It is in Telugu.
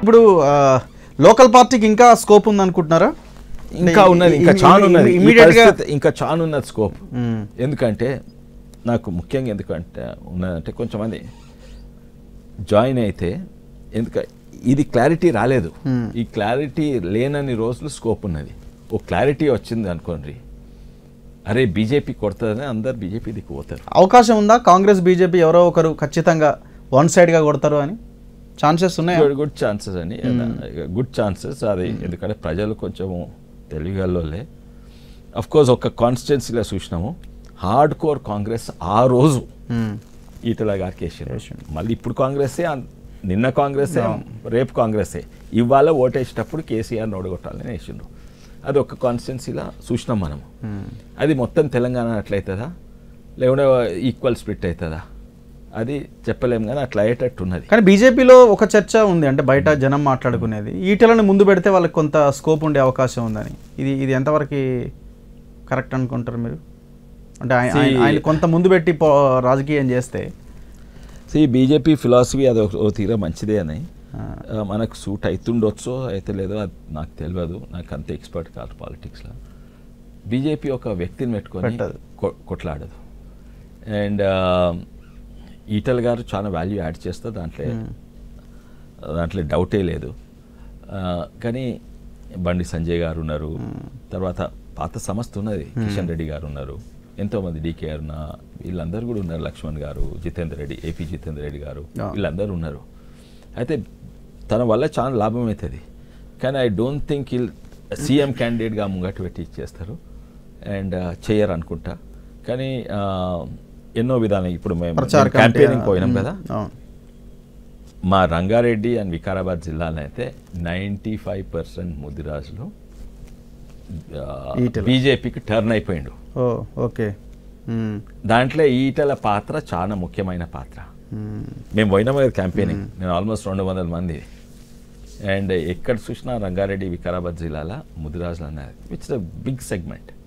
ఇప్పుడు లోకల్ పార్టీకి ఇంకా స్కోప్ ఉంది అనుకుంటున్నారా ఇంకా ఉన్నది ఇంకా చాలా ఉన్నది ఇమీడియట్ ఇంకా చాలా ఉన్నది స్కోప్ ఎందుకంటే నాకు ముఖ్యంగా ఎందుకంటే ఉన్నదంటే కొంచెం మంది జాయిన్ అయితే ఎందుకంటే ఇది క్లారిటీ రాలేదు ఈ క్లారిటీ లేనని రోజులు స్కోప్ ఉన్నది ఓ క్లారిటీ వచ్చింది అనుకోండి అరే బీజేపీ కొడుతుందని అందరు బీజేపీ దిక్కు పోతారు అవకాశం ఉందా కాంగ్రెస్ బీజేపీ ఎవరో ఒకరు ఖచ్చితంగా వన్ సైడ్గా కొడతారు అని ఛాన్సెస్ ఉన్నాయి గుడ్ ఛాన్సెస్ అని గుడ్ ఛాన్సెస్ అది hmm. ఎందుకంటే ప్రజలు కొంచెము తెలివిగల్లోలే అఫ్ కోర్స్ ఒక కాన్స్టిట్యున్సీలో చూసినాము హార్డ్ కోర్ కాంగ్రెస్ ఆ రోజు hmm. ఈతల గారికి వేసారు మళ్ళీ ఇప్పుడు కాంగ్రెసే నిన్న కాంగ్రెసే రేపు కాంగ్రెసే ఇవాళ ఓటేసేటప్పుడు కేసీఆర్ని ఓడగొట్టాలని వేసిండ్రు అది ఒక కాన్స్టిట్యున్సీలో చూసినాం మనము hmm. అది మొత్తం తెలంగాణ అట్లయితుందా లేకుంటే ఈక్వల్ స్ప్లిట్ అవుతుందా అది చెప్పలేము కానీ అట్లా అయ్యేటట్టు ఉన్నది కానీ బీజేపీలో ఒక చర్చ ఉంది అంటే బయట జనం మాట్లాడుకునేది ఈటలను ముందు పెడితే వాళ్ళకి కొంత స్కోప్ ఉండే అవకాశం ఉందని ఇది ఇది ఎంతవరకు కరెక్ట్ అనుకుంటారు మీరు అంటే ఆయన కొంత ముందు పెట్టి రాజకీయం చేస్తే సీ బీజేపీ ఫిలాసఫీ అది ఒక తీర మంచిదే అని మనకు సూట్ అవుతుండొచ్చో అయితే లేదో అది నాకు తెలియదు నాకు అంత ఎక్స్పర్ట్ కాదు పాలిటిక్స్లో బీజేపీ ఒక వ్యక్తిని పెట్టుకొని కొట్లాడదు అండ్ ఈటల్ గారు చాలా వాల్యూ యాడ్ చేస్తే దాంట్లో hmm. దాంట్లో డౌటే లేదు కానీ బండి సంజయ్ గారు ఉన్నారు hmm. తర్వాత పాత సంస్థ ఉన్నది hmm. కిషన్ రెడ్డి గారు ఉన్నారు ఎంతోమంది డీకే అరుణ వీళ్ళందరూ కూడా ఉన్నారు లక్ష్మణ్ గారు జితేందర్ రెడ్డి ఏపీ జితేందర్ రెడ్డి గారు వీళ్ళందరూ ఉన్నారు అయితే తన వల్ల చాలా లాభం అవుతుంది కానీ I don't think he'll CM క్యాండిడేట్గా ముంగట పెట్టి చేస్తారు అండ్ చేయరు అనుకుంటా కానీ ఎన్నో విధాలు ఇప్పుడు మేము క్యాంపెయినింగ్ పోయినాం కదా మా రంగారెడ్డి అండ్ వికారాబాద్ జిల్లాలో అయితే నైంటీ ఫైవ్ పర్సెంట్ ముదిరాజులు బీజేపీకి టర్న్ అయిపోయిండు ఓకే దాంట్లో ఈటల పాత్ర చాలా ముఖ్యమైన పాత్ర మేము పోయినాం కదా క్యాంపెయినింగ్ నేను ఆల్మోస్ట్ రెండు వందల మంది అండ్ ఎక్కడ చూసినా రంగారెడ్డి వికారాబాద్ జిల్లాలో ముదిరాజులు అన్నారు విట్స్ ద బిగ్ సెగ్మెంట్